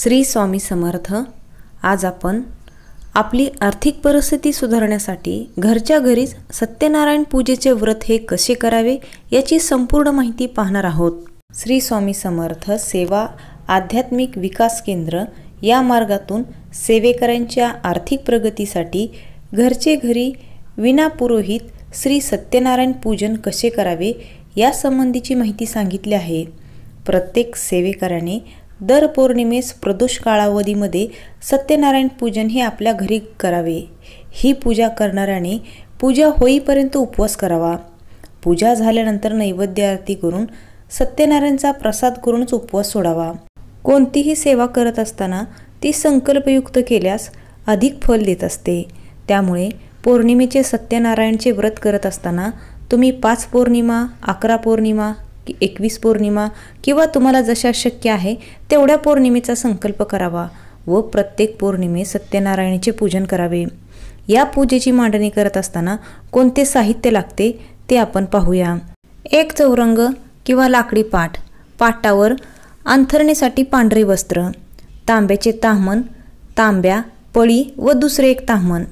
श्री स्वामी समर्थ आज आपण आपली आर्थिक परिस्थिती सुधारण्यासाठी घरच्या घरीच सत्यनारायण पूजेचे व्रत हे कसे करावे याची संपूर्ण माहिती पाहणार आहोत श्री स्वामी समर्थ सेवा आध्यात्मिक विकास केंद्र या मार्गातून सेवेकऱ्यांच्या आर्थिक प्रगतीसाठी घरचे घरी विनापुरोहित श्री सत्यनारायण पूजन कसे करावे यासंबंधीची माहिती सांगितली आहे प्रत्येक सेवेकऱ्याने दर पौर्णिमेस प्रदोष काळावधीमध्ये सत्यनारायण पूजन हे आपल्या घरी करावे ही पूजा करणाऱ्याने पूजा होईपर्यंत उपवास करावा पूजा झाल्यानंतर नैवेद्य आरती करून सत्यनारायणचा प्रसाद करूनच उपवास सोडावा कोणतीही सेवा करत असताना ती संकल्पयुक्त केल्यास अधिक फल देत असते त्यामुळे पौर्णिमेचे सत्यनारायणचे व्रत करत असताना तुम्ही पाच पौर्णिमा अकरा पौर्णिमा की एकवीस पौर्णिमा किंवा तुम्हाला जशा शक्य आहे तेवढ्या पौर्णिमेचा संकल्प करावा व प्रत्येक पौर्णिमे सत्यनारायणाचे पूजन करावे या पूजेची मांडणी करत असताना कोणते साहित्य लागते ते आपण पाहूया एक चौरंग किंवा लाकडी पाट पाटावर अंथरणीसाठी पांढरे वस्त्र तांब्याचे ताहमन तांब्या पळी व दुसरे एक ताहमन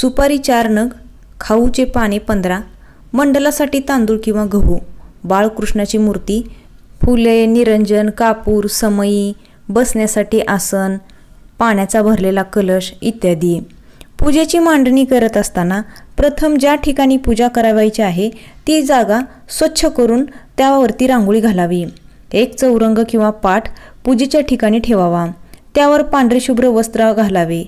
सुपारी चार नग खाऊचे पाने पंधरा मंडलासाठी तांदूळ किंवा गहू बाळकृष्णाची मूर्ती फुले निरंजन कापूर समई बसण्यासाठी आसन पाण्याचा भरलेला कलश इत्यादी पूजेची मांडणी करत असताना प्रथम ज्या ठिकाणी पूजा करावायची आहे ती जागा स्वच्छ करून त्यावरती रांगोळी घालावी एक चौरंग किंवा पाठ पूजेच्या ठिकाणी ठेवावा त्यावर पांढरे शुभ्र वस्त्र घालावे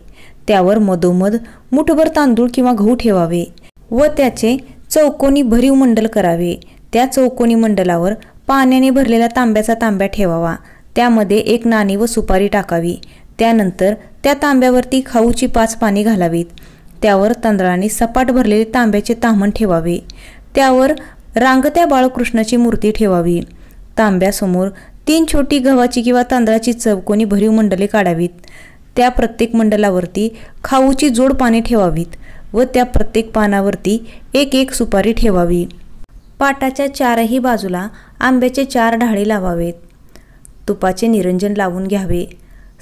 त्यावर मधोमध मुठभर तांदूळ किंवा गहू ठेवावे व त्याचे चौकोनी भरीव मंडल करावे त्या चौकोनी मंडलावर पाण्याने भरलेला तांब्याचा तांब्या ठेवावा त्यामध्ये एक नाणी व सुपारी टाकावी त्यानंतर त्या तांब्यावरती खाऊची पाच पाणी घालावीत त्यावर तांदळाने सपाट भरलेले तांब्याचे तामण ठेवावे त्यावर रांगत्या बाळकृष्णाची मूर्ती ठेवावी तांब्यासमोर तीन छोटी गव्हाची किंवा तांदळाची चौकोनी भरीव मंडले काढावीत त्या प्रत्येक मंडलावरती खाऊची जोड पाने ठेवावीत व त्या प्रत्येक पानावरती एक एक सुपारी ठेवावी पाटाच्या चारही बाजूला आंब्याचे चार ढाळे लावावेत तुपाचे निरंजन लावून घ्यावे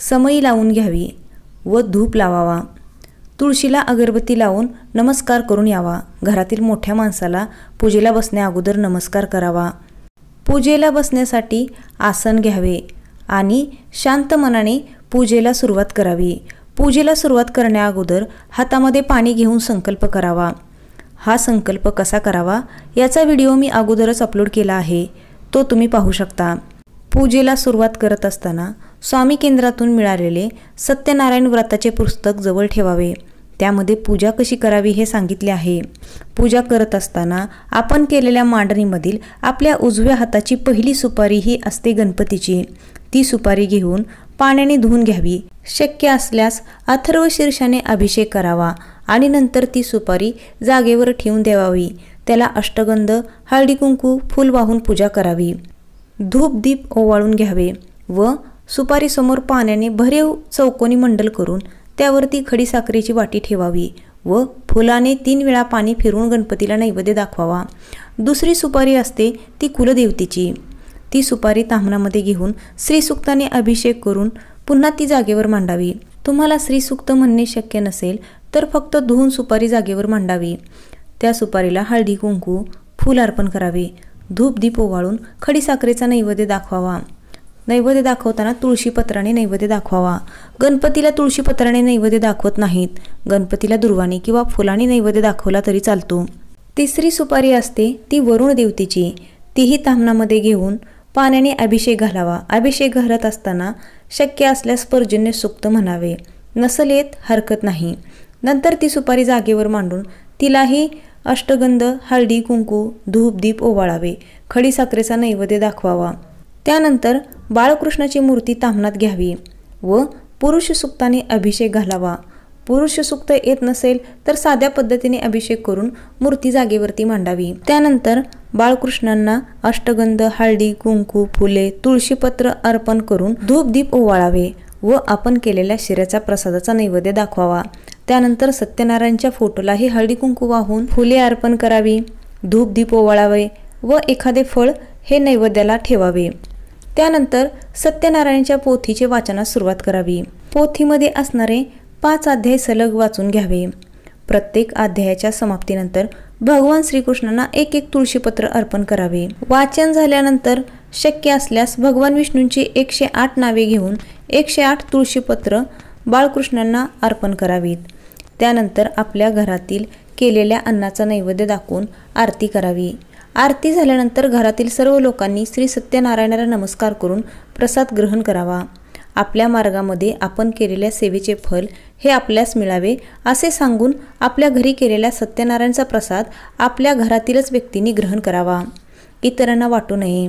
समई लावून घ्यावी व धूप लावावा तुळशीला अगरबत्ती लावून नमस्कार करून यावा घरातील मोठ्या माणसाला पूजेला बसण्या अगोदर नमस्कार करावा पूजेला बसण्यासाठी आसन घ्यावे आणि शांत मनाने पूजेला सुरुवात करावी पूजेला सुरुवात करण्या अगोदर हातामध्ये पाणी घेऊन संकल्प करावा हा संकल्प कसा करावा याचा व्हिडिओ मी अगोदरच अपलोड केला आहे तो तुम्ही पाहू शकता पूजेला सुरुवात करत असताना स्वामी केंद्रातून मिळालेले सत्यनारायण व्रताचे पुस्तक जवळ ठेवावे त्यामध्ये पूजा कशी करावी हे सांगितले आहे पूजा करत असताना आपण केलेल्या मांडणीमधील आपल्या उजव्या हाताची पहिली सुपारी ही असते गणपतीची ती सुपारी घेऊन पाण्याने धुवून घ्यावी शक्य असल्यास अथर्व शीर्षाने अभिषेक करावा आणि नंतर ती सुपारी जागेवर ठेवून देवावी त्याला अष्टगंध हळदी कुंकू फूल वाहून पूजा करावी धूप दीप ओवाळून घ्यावे व सुपारीसमोर पाण्याने भरेव चौकोनी मंडल करून त्यावरती खडी साखरेची वाटी ठेवावी व फुलाने तीन वेळा पाणी फिरवून गणपतीला नैवेद्य दाखवावा दुसरी सुपारी असते ती कुलदेवतेची ती सुपारी तामणामध्ये घेऊन श्रीसुक्ताने अभिषेक करून पुन्हा ती जागेवर मांडावी तुम्हाला श्रीसुक्त म्हणणे शक्य नसेल तर फक्त धुवून सुपारी जागेवर मांडावी त्या सुपारीला हळदी कुंकू फूल अर्पण करावे धूप दीप ओवाळून खडीसाखरेचा नैवेद्य दाखवावा नैवेद्य दाखवताना तुळशीपत्राने नैवेद्य दाखवावा गणपतीला तुळशीपत्राने नैवेद्य दाखवत नाहीत गणपतीला दुर्वाने किंवा फुलाने नैवेद्य दाखवला तरी चालतो तिसरी सुपारी असते ती वरुण देवतेची तीही तामनामध्ये घेऊन पाण्याने अभिषेक घालावा अभिषेक घालत असताना शक्य असल्यास पर्जन्य सुक्त म्हणावे नसलेत हरकत नाही नंतर ती सुपारी जागेवर मांडून तिलाही अष्टगंध हळदी कुंकू धूप दीप ओवाळावे खडी साखरेचा नैवेद्य दाखवावा त्यानंतर बाळकृष्णाची मूर्ती तामनात घ्यावी व पुरुष सुक्ताने अभिषेक घालावा पुरुष सुक्त येत नसेल तर साध्या पद्धतीने अभिषेक करून मूर्ती जागेवरती मांडावी त्यानंतर बाळकृष्णांना अष्टगंध हळदी कुंकू फुले तुळशीपत्र अर्पण करून धूपदीप ओवाळावे व आपण केलेल्या शिऱ्याचा प्रसादाचा नैवेद्य दाखवावा त्यानंतर सत्यनारायणच्या फोटोलाही हळदी कुंकू वाहून फुले अर्पण करावी धूप दीप ओवाळावे व एखादे फळ हे नैवेद्याला ठेवावे त्यानंतर सत्यनारायणच्या पोथीचे वाचनास सुरुवात करावी पोथीमध्ये असणारे पाच अध्याय सलग वाचून घ्यावे प्रत्येक अध्यायाच्या समाप्तीनंतर भगवान श्रीकृष्णांना एक एक तुळशीपत्र अर्पण करावे वाचन झाल्यानंतर शक्य असल्यास भगवान विष्णूंची एकशे आठ नावे घेऊन एकशे आठ तुळशीपत्र बाळकृष्णांना अर्पण करावीत त्यानंतर आपल्या घरातील केलेल्या अन्नाचा नैवेद्य दाखवून आरती करावी आरती झाल्यानंतर घरातील सर्व लोकांनी श्री सत्यनारायणाला नमस्कार करून प्रसाद ग्रहण करावा आपल्या मार्गामध्ये आपण केलेल्या सेवेचे फल हे आपल्यास मिळावे असे सांगून आपल्या घरी केलेल्या सत्यनारायणचा प्रसाद आपल्या घरातीलच व्यक्तींनी ग्रहण करावा इतरांना वाटू नये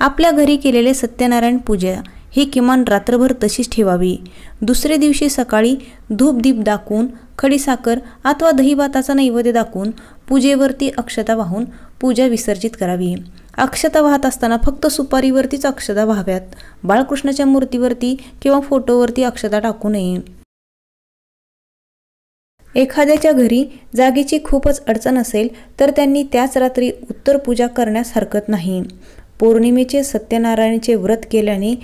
आपल्या घरी केलेले सत्यनारायण पूजा ही किमान रात्रभर तशीच ठेवावी दुसऱ्या दिवशी सकाळी दीप दाखवून खडीसाखर अथवा दहीभाताचा नैवेद्य दाखवून पूजेवरती अक्षता वाहून पूजा विसर्जित करावी अक्षता वाहत असताना फक्त सुपारीवरतीच अक्षता व्हाव्यात बाळकृष्णाच्या मूर्तीवरती किंवा फोटोवरती अक्षता टाकू नये एखाद्याच्या घरी जागेची खूपच अडचण असेल तर त्यांनी त्याच रात्री उत्तर पूजा करण्यास हरकत नाही पौर्णिमेचे सत्यनारायणाचे व्रत केल्याने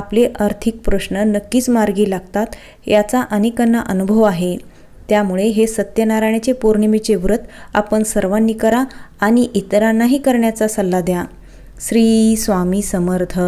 आपले आर्थिक प्रश्न नक्कीच मार्गी लागतात याचा अनेकांना अनुभव आहे त्यामुळे हे सत्यनारायणाचे पौर्णिमेचे व्रत आपण सर्वांनी करा आणि इतरांनाही करण्याचा सल्ला द्या श्री स्वामी समर्थ